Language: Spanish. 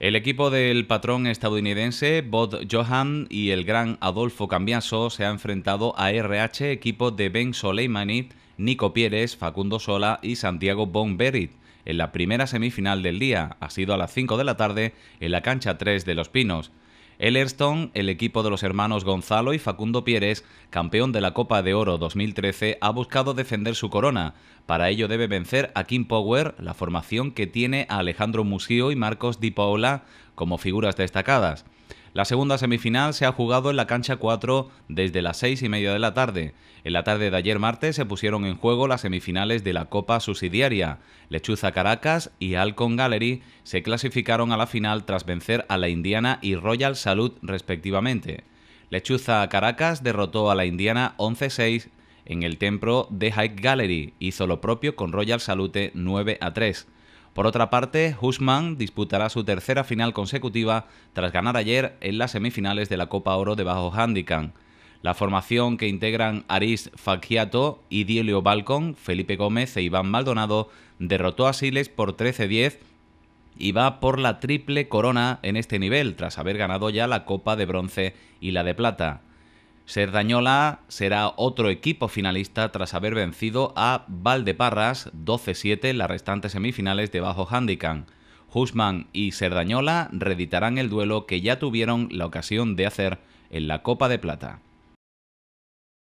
El equipo del patrón estadounidense Bob Johan y el gran Adolfo Cambiaso se ha enfrentado a RH, equipo de Ben Soleimani, Nico Pieres, Facundo Sola y Santiago Bonberit en la primera semifinal del día. Ha sido a las 5 de la tarde en la cancha 3 de Los Pinos. Ellerstone, el equipo de los hermanos Gonzalo y Facundo Pieres, campeón de la Copa de Oro 2013, ha buscado defender su corona. Para ello debe vencer a Kim Power, la formación que tiene a Alejandro Musio y Marcos Di Paola como figuras destacadas. La segunda semifinal se ha jugado en la cancha 4 desde las 6 y media de la tarde. En la tarde de ayer martes se pusieron en juego las semifinales de la Copa Subsidiaria. Lechuza Caracas y Alcon Gallery se clasificaron a la final tras vencer a la Indiana y Royal Salud respectivamente. Lechuza Caracas derrotó a la Indiana 11-6 en el templo de High Gallery. Hizo lo propio con Royal Salute 9 3. Por otra parte, Husman disputará su tercera final consecutiva tras ganar ayer en las semifinales de la Copa Oro de bajo handicap. La formación que integran Aris y Idilio Balcón, Felipe Gómez e Iván Maldonado derrotó a Siles por 13-10 y va por la triple corona en este nivel tras haber ganado ya la Copa de Bronce y la de Plata. Serdañola será otro equipo finalista tras haber vencido a Valdeparras 12-7 en las restantes semifinales de bajo handicap. Husman y Serdañola reeditarán el duelo que ya tuvieron la ocasión de hacer en la Copa de Plata.